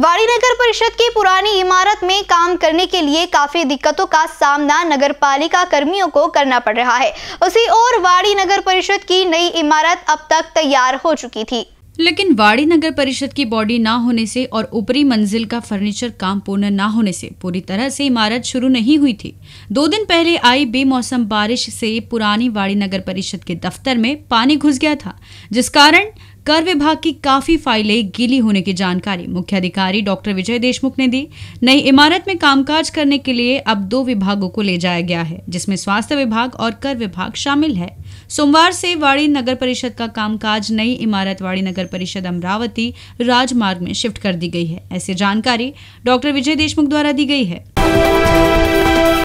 नगर परिषद की पुरानी इमारत में काम करने के लिए काफी दिक्कतों का सामना नगर पालिका कर्मियों को करना पड़ रहा है उसी और वाड़ी नगर परिषद की नई इमारत अब तक तैयार हो चुकी थी लेकिन वाड़ी नगर परिषद की बॉडी ना होने से और ऊपरी मंजिल का फर्नीचर काम पूर्ण ना होने से पूरी तरह से इमारत शुरू नहीं हुई थी दो दिन पहले आई बेमौसम बारिश से पुरानी वाड़ी नगर परिषद के दफ्तर में पानी घुस गया था जिस कारण कर विभाग की काफी फाइलें गीली होने की जानकारी मुख्य अधिकारी डॉक्टर विजय देशमुख ने दी नई इमारत में कामकाज करने के लिए अब दो विभागों को ले जाया गया है जिसमें स्वास्थ्य विभाग और कर विभाग शामिल है सोमवार से वाड़ी नगर परिषद का कामकाज नई इमारत वाड़ी नगर परिषद अमरावती राजमार्ग में शिफ्ट कर दी गई है ऐसी जानकारी डॉक्टर विजय देशमुख द्वारा दी गई है